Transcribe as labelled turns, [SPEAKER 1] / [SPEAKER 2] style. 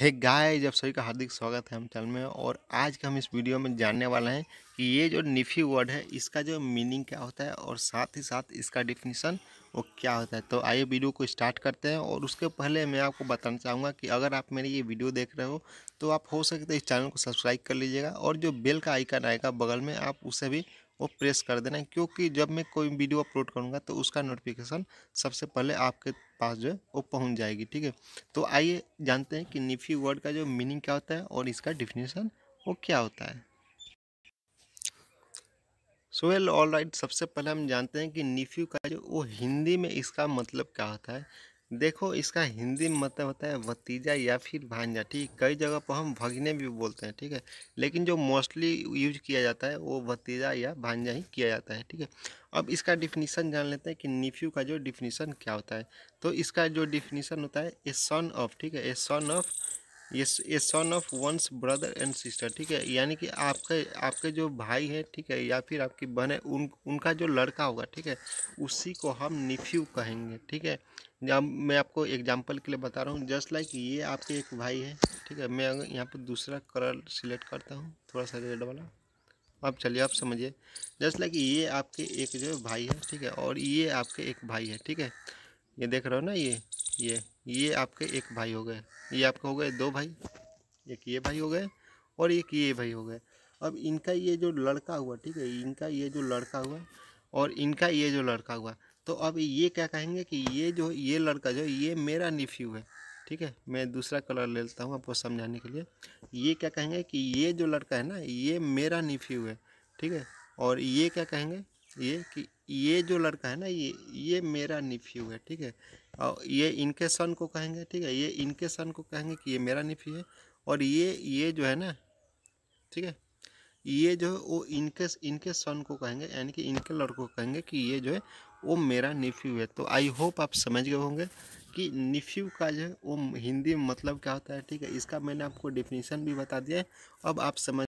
[SPEAKER 1] हे गाय जब सभी का हार्दिक स्वागत है हम चैनल में और आज का हम इस वीडियो में जानने वाले हैं कि ये जो निफ़ी वर्ड है इसका जो मीनिंग क्या होता है और साथ ही साथ इसका डिफिनीसन वो क्या होता है तो आइए वीडियो को स्टार्ट करते हैं और उसके पहले मैं आपको बताना चाहूँगा कि अगर आप मेरी ये वीडियो देख रहे हो तो आप हो सके तो इस चैनल को सब्सक्राइब कर लीजिएगा और जो बेल का आइकन आएगा बगल में आप उसे भी वो प्रेस कर देना है क्योंकि जब मैं कोई वीडियो अपलोड करूँगा तो उसका नोटिफिकेशन सबसे पहले आपके पास जो है वो पहुँच जाएगी ठीक है तो आइए जानते हैं कि निफी वर्ड का जो मीनिंग क्या होता है और इसका डिफिनेशन वो क्या होता है सो वेल ऑल राइट सबसे पहले हम जानते हैं कि निफ्यू का जो वो हिंदी में इसका मतलब क्या होता है देखो इसका हिंदी में मतलब होता है भतीजा या फिर भांजा ठीक कई जगह पर हम भगने भी बोलते हैं ठीक है लेकिन जो मोस्टली यूज किया जाता है वो भतीजा या भांजा ही किया जाता है ठीक है अब इसका डिफिनीसन जान लेते हैं कि निफ्यू का जो डिफिनीसन क्या होता है तो इसका जो डिफिनीसन होता है ए सन ऑफ ठीक है ए सन ऑफ ये ये son of one's brother and sister ठीक है यानी कि आपके आपके जो भाई है ठीक है या फिर आपकी बहन है उन उनका जो लड़का होगा ठीक है उसी को हम निफ्यू कहेंगे ठीक है अब मैं आपको एग्जांपल के लिए बता रहा हूँ जस्ट लाइक ये आपके एक भाई है ठीक है मैं यहाँ पर दूसरा कलर सिलेक्ट करता हूँ थोड़ा सा रेड वाला अब चलिए आप समझिए जस्ट लाइक ये आपके एक जो भाई है ठीक है और ये आपके एक भाई है ठीक है ये देख रहे हो ना ये ये ये आपके एक भाई हो गए ये आपका हो गए दो भाई एक ये भाई हो गए और एक ये भाई हो गए अब इनका ये जो लड़का हुआ ठीक है इनका ये जो लड़का हुआ और इनका ये जो लड़का हुआ तो अब ये क्या कहेंगे कि ये जो ये लड़का जो ये मेरा निफ्यू है ठीक है मैं दूसरा कलर ले लेता हूँ आपको समझाने के लिए ये क्या कहेंगे कि ये जो लड़का है ना ये मेरा निफ्यू है ठीक है और ये क्या कहेंगे ये कि ये जो लड़का है ना ये ये मेरा निफ्यू है ठीक है और ये इनके सन को कहेंगे ठीक है ये इनके सन को कहेंगे कि ये मेरा निफ्यू है और ये ये जो है ना ठीक है ये जो है वो इनके इनके सन को कहेंगे यानी कि इनके लड़कों को कहेंगे कि ये जो है वो मेरा निफ्यू है तो आई होप आप समझ गए होंगे कि निफ्यू का जो है वो हिंदी मतलब क्या होता है ठीक है इसका मैंने आपको डिफिनीसन भी बता दिया है अब आप समझ